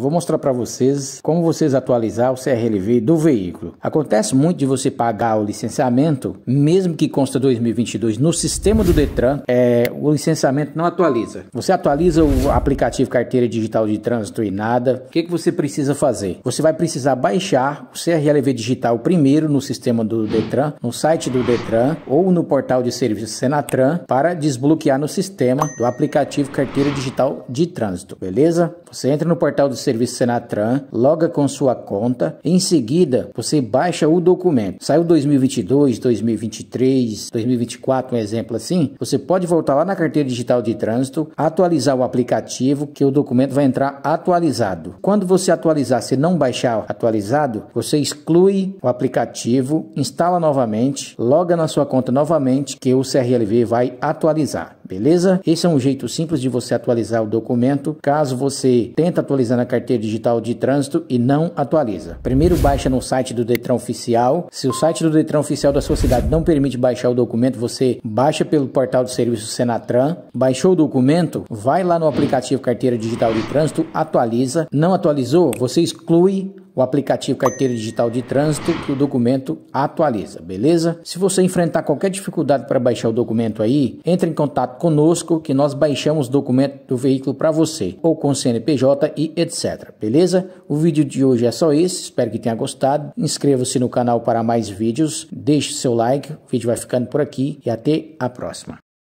Eu vou mostrar para vocês como vocês atualizar o CRLV do veículo. Acontece muito de você pagar o licenciamento, mesmo que consta 2022 no sistema do Detran, é, o licenciamento não atualiza. Você atualiza o aplicativo carteira digital de trânsito e nada. O que, que você precisa fazer? Você vai precisar baixar o CRLV digital primeiro no sistema do Detran, no site do Detran ou no portal de serviço Senatran para desbloquear no sistema do aplicativo carteira digital de trânsito. Beleza? Você entra no portal de serviço serviço Senatran, loga com sua conta, em seguida você baixa o documento. Saiu 2022, 2023, 2024, um exemplo assim, você pode voltar lá na carteira digital de trânsito, atualizar o aplicativo que o documento vai entrar atualizado. Quando você atualizar, se não baixar atualizado, você exclui o aplicativo, instala novamente, loga na sua conta novamente que o CRLV vai atualizar beleza? Esse é um jeito simples de você atualizar o documento caso você tenta atualizar na carteira digital de trânsito e não atualiza. Primeiro baixa no site do Detran Oficial. Se o site do Detran Oficial da sua cidade não permite baixar o documento, você baixa pelo portal do serviço Senatran. Baixou o documento, vai lá no aplicativo Carteira Digital de Trânsito, atualiza. Não atualizou, você exclui o aplicativo Carteira Digital de Trânsito que o documento atualiza, beleza? Se você enfrentar qualquer dificuldade para baixar o documento aí, entre em contato conosco que nós baixamos o documento do veículo para você, ou com CNPJ e etc, beleza? O vídeo de hoje é só esse, espero que tenha gostado. Inscreva-se no canal para mais vídeos, deixe seu like, o vídeo vai ficando por aqui e até a próxima.